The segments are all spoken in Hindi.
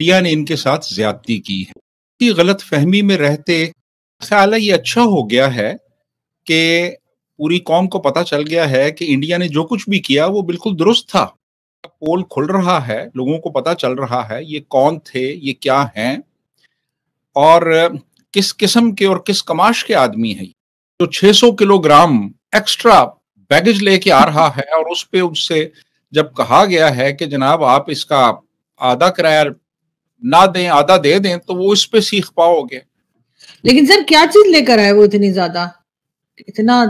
पिया ने इनके साथ ज्यादती की है गलत फहमी में रहते ख्याल ये अच्छा हो गया है कि पूरी कौम को पता चल गया है कि इंडिया ने जो कुछ भी किया वो बिल्कुल दुरुस्त था पोल खुल रहा है लोगों को पता चल रहा है ये कौन थे ये क्या हैं और किस किस्म के और किस कमाश के आदमी है जो तो 600 किलोग्राम एक्स्ट्रा बैगेज लेके आ रहा है और उस पर उससे जब कहा गया है कि जनाब आप इसका आधा किराया ना दें आधा दे दें तो वो उस पर सीख पाओगे लेकिन सर क्या चीज लेकर आए वो इतनी ज्यादा इतना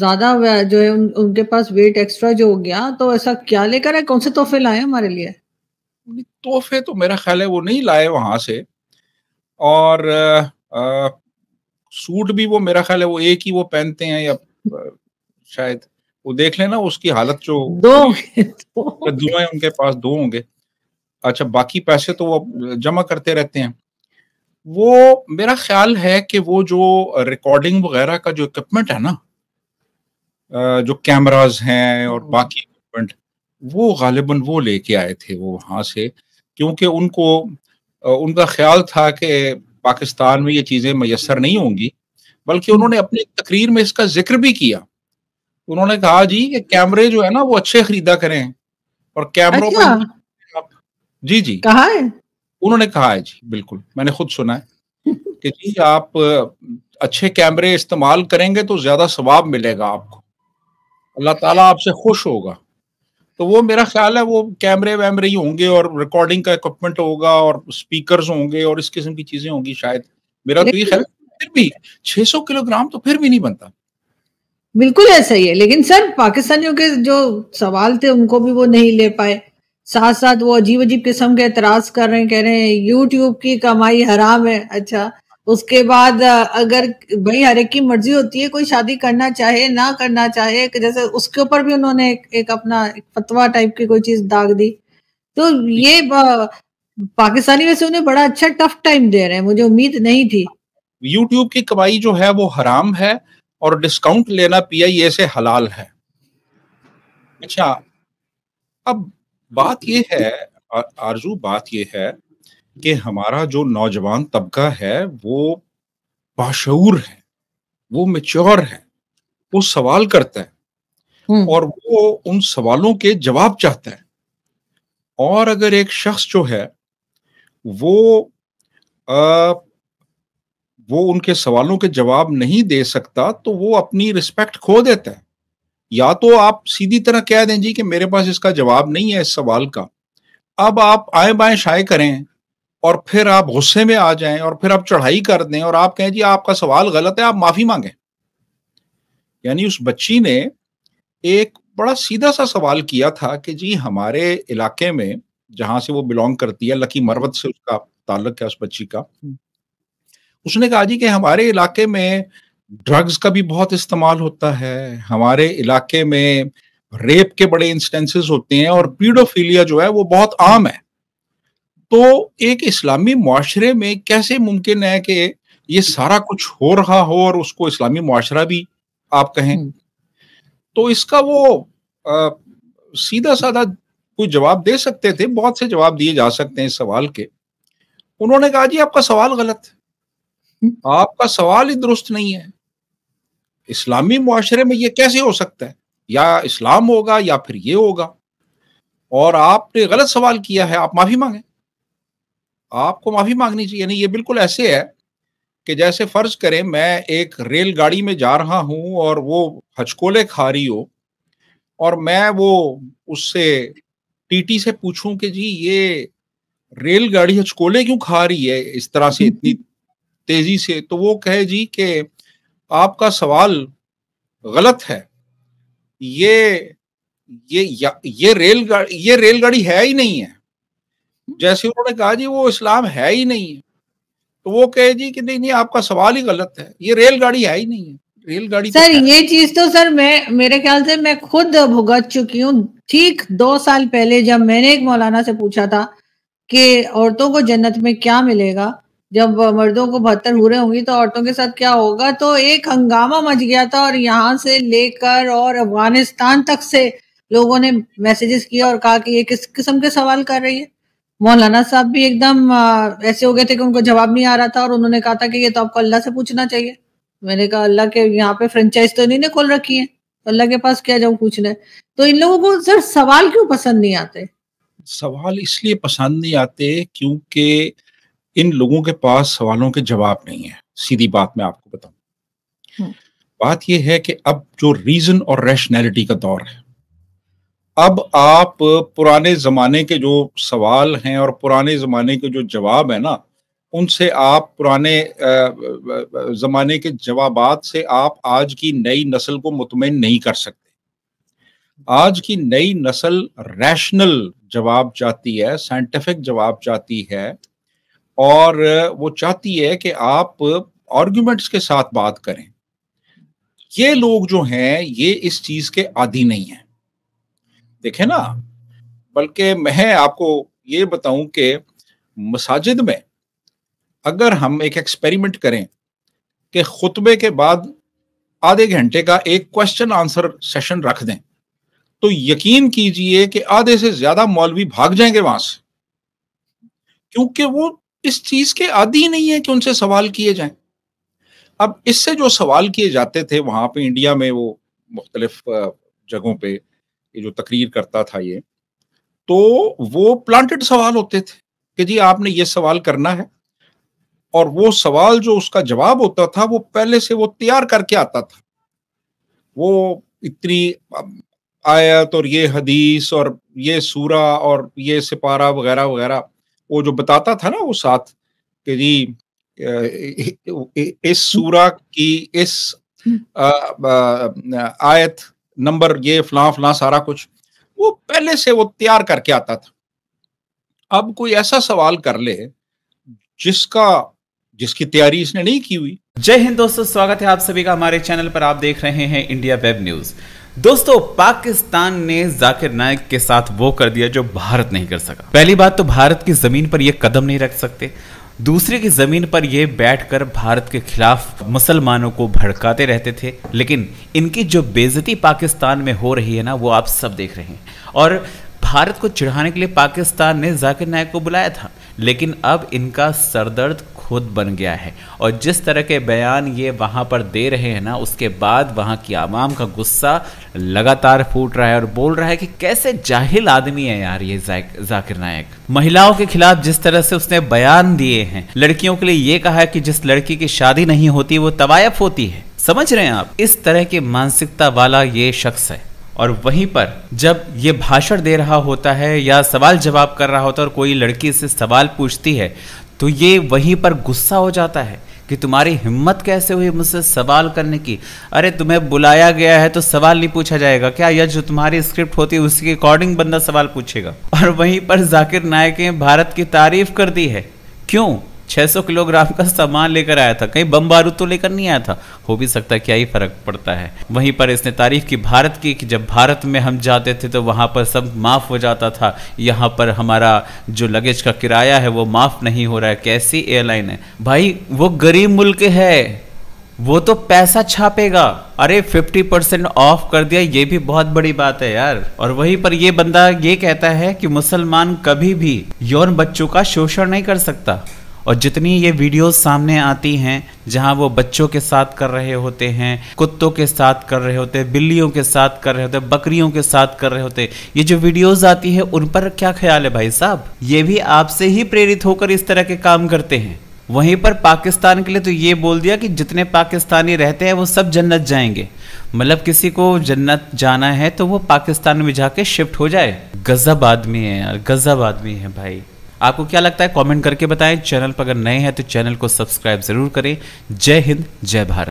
ज्यादा जो है उन, उनके पास वेट एक्स्ट्रा जो हो गया तो ऐसा क्या लेकर आए कौन से तोहफे लाए हमारे लिए तोहफे तो मेरा ख्याल है वो नहीं लाए वहां से और आ, आ, सूट भी वो मेरा ख्याल है वो एक ही वो पहनते हैं या शायद वो देख लेना उसकी हालत जो दो, दो, दो, दो, दो, दो, दो, दो, दो, दो उनके पास दो होंगे अच्छा बाकी पैसे तो वो जमा करते रहते हैं वो मेरा ख्याल है कि वो जो रिकॉर्डिंग वगैरह का जो इक्विपमेंट है ना जो कैमराज हैं और हाँ। बाकी इक्विपमेंट वो गालिबन वो लेके आए थे वो वहां से क्योंकि उनको उनका ख्याल था कि पाकिस्तान में ये चीज़ें मैसर नहीं होंगी बल्कि उन्होंने हम्म। अपनी तकरीर में इसका जिक्र भी किया उन्होंने कहा जी कि कैमरे जो है ना वो अच्छे खरीदा करें और कैमरों अच्छा। पर जी जी कहा है उन्होंने कहा है जी बिल्कुल मैंने खुद सुना है कि जी आप अच्छे कैमरे इस्तेमाल करेंगे तो ज्यादा स्वाब मिलेगा आपको अल्लाह ताला आपसे खुश होगा तो वो मेरा ख्याल है वो कैमरे वैमरे ही होंगे और रिकॉर्डिंग का इक्विपमेंट होगा और स्पीकर्स होंगे और इस किस्म की चीजें होंगी शायद मेरा तो ये ख्याल फिर भी 600 किलोग्राम तो फिर भी नहीं बनता बिल्कुल ऐसा ही है लेकिन सर पाकिस्तानियों के जो सवाल थे उनको भी वो नहीं ले पाए साथ साथ वो अजीब अजीब किस्म के एतराज कर रहे हैं कह रहे हैं यूट्यूब की कमाई हराम है अच्छा उसके बाद अगर भाई हर एक की मर्जी होती है कोई शादी करना चाहे ना करना चाहे जैसे उसके ऊपर भी उन्होंने एक, एक अपना एक फतवा टाइप की कोई चीज दाग दी तो ये पाकिस्तानी वैसे उन्हें बड़ा अच्छा टफ टाइम दे रहे हैं मुझे उम्मीद नहीं थी यूट्यूब की कमाई जो है वो हराम है और डिस्काउंट लेना पीआईए से हलाल है अच्छा अब बात ये है आरजू बात ये है कि हमारा जो नौजवान तबका है वो बाशूर है वो मेच्योर है वो सवाल करता है हम्म। और वो उन सवालों के जवाब चाहता है और अगर एक शख्स जो है वो आ, वो उनके सवालों के जवाब नहीं दे सकता तो वो अपनी रिस्पेक्ट खो देता है या तो आप सीधी तरह कह दें जी कि मेरे पास इसका जवाब नहीं है इस सवाल का अब आप आए बाएं शाये करें और फिर आप गुस्से में आ जाएं और फिर आप चढ़ाई कर दें और आप कहें जी आपका सवाल गलत है आप माफी मांगें यानी उस बच्ची ने एक बड़ा सीधा सा सवाल किया था कि जी हमारे इलाके में जहां से वो बिलोंग करती है लकी मरवत से उसका ताल्लुक है उस बच्ची का हम्म। उसने कहा जी कि हमारे इलाके में ड्रग्स का भी बहुत इस्तेमाल होता है हमारे इलाके में रेप के बड़े इंस्टेंसेस होते हैं और पीडोफीलिया जो है वो बहुत आम है तो एक इस्लामी माशरे में कैसे मुमकिन है कि ये सारा कुछ हो रहा हो और उसको इस्लामी माशरा भी आप कहें हम्म। तो इसका वो आ, सीधा साधा कोई जवाब दे सकते थे बहुत से जवाब दिए जा सकते हैं इस सवाल के उन्होंने कहा जी आपका सवाल गलत है हम्म। आपका सवाल ही दुरुस्त नहीं है इस्लामी माशरे में ये कैसे हो सकता है या इस्लाम होगा या फिर ये होगा और आपने गलत सवाल किया है आप माफ़ी मांगे आपको माफ़ी मांगनी चाहिए यानी ये बिल्कुल ऐसे है कि जैसे फ़र्ज़ करें मैं एक रेलगाड़ी में जा रहा हूं और वो हचकोले खा रही हो और मैं वो उससे टीटी से पूछूं कि जी ये रेलगाड़ी हचकोले क्यों खा रही है इस तरह से इतनी तेज़ी से तो वो कहे जी के आपका सवाल गलत है ये ये ये रेलगाड़ी ये रेलगाड़ी है ही नहीं है जैसे उन्होंने कहा जी वो इस्लाम है ही नहीं है तो वो कहे जी कि नहीं नहीं आपका सवाल ही गलत है ये रेलगाड़ी है ही नहीं है रेलगाड़ी तो सर ये चीज तो सर मैं मेरे ख्याल से मैं खुद भुगत चुकी हूँ ठीक दो साल पहले जब मैंने एक मौलाना से पूछा था कि औरतों को जन्नत में क्या मिलेगा जब मर्दों को बहत्तर हो रहे होंगी तो औरतों के साथ क्या होगा तो एक हंगामा मच गया था और यहाँ से लेकर और अफगानिस्तान तक से लोगों ने मैसेजेस किया और कहा कि ये किस किस्म के सवाल कर रही है मौलाना साहब भी एकदम ऐसे हो गए थे कि उनको जवाब नहीं आ रहा था और उन्होंने कहा था कि ये तो आपको अल्लाह से पूछना चाहिए मैंने कहा अल्लाह के यहाँ पे फ्रेंचाइज तो नहीं ने खोल रखी है तो अल्लाह के पास क्या जाऊँ पूछना है तो इन लोगों को सर सवाल क्यों पसंद नहीं आते सवाल इसलिए पसंद नहीं आते क्योंकि इन लोगों के पास सवालों के जवाब नहीं है सीधी बात मैं आपको बताऊं हम्म। बात यह है कि अब जो रीजन और रैशनैलिटी का दौर है अब आप पुराने जमाने के जो सवाल हैं और पुराने जमाने के जो जवाब है ना उनसे आप पुराने जमाने के जवाब से आप आज की नई नस्ल को मुतमिन नहीं कर सकते आज की नई नस्ल रैशनल जवाब चाहती है साइंटिफिक जवाब चाहती है और वो चाहती है कि आप आर्ग्यूमेंट्स के साथ बात करें ये लोग जो हैं ये इस चीज के आदि नहीं है देखे ना बल्कि मैं आपको ये बताऊं कि मसाजिद में अगर हम एक एक्सपेरिमेंट करें कि खुतबे के बाद आधे घंटे का एक क्वेश्चन आंसर सेशन रख दें तो यकीन कीजिए कि आधे से ज्यादा मौलवी भाग जाएंगे वहां से क्योंकि वो इस चीज के आदि ही नहीं है कि उनसे सवाल किए जाएं अब इससे जो सवाल किए जाते थे वहां पे इंडिया में वो मुख्तलिफ जगहों पे ये जो तकरीर करता था ये तो वो प्लांटेड सवाल होते थे कि जी आपने ये सवाल करना है और वो सवाल जो उसका जवाब होता था वो पहले से वो तैयार करके आता था वो इतनी आयत और ये हदीस और ये सूरा और ये सिपारा वगैरह वगैरह वो जो बताता था ना वो साथ कि जी इस सूरा की इस हम्म। आयत नंबर ये फलां फलां सारा कुछ वो पहले से वो तैयार करके आता था अब कोई ऐसा सवाल कर ले जिसका जिसकी तैयारी इसने नहीं की हुई जय हिंद दोस्तों स्वागत है आप सभी का हमारे चैनल पर आप देख रहे हैं इंडिया वेब न्यूज़ दोस्तों पाकिस्तान ने जाकिर नायक के साथ वो कर दिया जो भारत नहीं कर सका पहली बात तो भारत की जमीन पर यह कदम नहीं रख सकते दूसरे की जमीन पर ये बैठकर भारत के खिलाफ मुसलमानों को भड़काते रहते थे लेकिन इनकी जो बेजती पाकिस्तान में हो रही है ना वो आप सब देख रहे हैं और भारत को चिढ़ाने के लिए पाकिस्तान ने जाकिर नायक को बुलाया था लेकिन अब इनका सरदर्द खुद बन गया है और जिस तरह के बयान ये वहाँ पर दे रहे हैं ना उसके बाद वहाँ की आवाम का गुस्सा लगातार फूट रहा है और बोल रहा है कि कैसे जाहिल आदमी है यार ये जाकिर नायक महिलाओं के खिलाफ जिस तरह से उसने बयान दिए हैं लड़कियों के लिए ये कहा है कि जिस लड़की की शादी नहीं होती वो तवायफ होती है समझ रहे हैं आप इस तरह की मानसिकता वाला ये शख्स है और वहीं पर जब ये भाषण दे रहा होता है या सवाल जवाब कर रहा होता है और कोई लड़की से सवाल पूछती है तो ये वहीं पर गुस्सा हो जाता है कि तुम्हारी हिम्मत कैसे हुई मुझसे सवाल करने की अरे तुम्हें बुलाया गया है तो सवाल नहीं पूछा जाएगा क्या यह जो तुम्हारी स्क्रिप्ट होती है उसके अकॉर्डिंग बंदा सवाल पूछेगा और वहीं पर जाकिर नायक ने भारत की तारीफ कर दी है क्यों 600 किलोग्राम का सामान लेकर आया था कहीं बम बारूद तो लेकर नहीं आया था हो भी सकता क्या ही फर्क पड़ता है वहीं पर इसने तारीफ की भारत की कि जब भारत में हम जाते थे तो वहां पर सब माफ़ हो जाता था यहाँ पर हमारा जो लगेज का किराया है वो माफ़ नहीं हो रहा है कैसी एयरलाइन है भाई वो गरीब मुल्क है वो तो पैसा छापेगा अरे 50 परसेंट ऑफ कर दिया ये भी बहुत बड़ी बात है यार और वहीं पर ये बंदा ये कहता है कि मुसलमान कभी भी यौन बच्चों का शोषण नहीं कर सकता और जितनी ये वीडियोस सामने आती हैं जहाँ वो बच्चों के साथ कर रहे होते हैं कुत्तों के साथ कर रहे होते हैं बिल्लियों के साथ कर रहे होते हैं बकरियों के साथ कर रहे होते ये जो वीडियोस आती है उन पर क्या ख्याल है भाई साहब ये भी आपसे ही प्रेरित होकर इस तरह के काम करते हैं वहीं पर पाकिस्तान के लिए तो ये बोल दिया कि जितने पाकिस्तानी रहते हैं वो सब जन्नत जाएंगे मतलब किसी को जन्नत जाना है तो वो पाकिस्तान में जाके शिफ्ट हो जाए गजब आदमी है यार गजब आदमी है भाई आपको क्या लगता है कमेंट करके बताएं चैनल पर अगर नए हैं तो चैनल को सब्सक्राइब जरूर करें जय हिंद जय भारत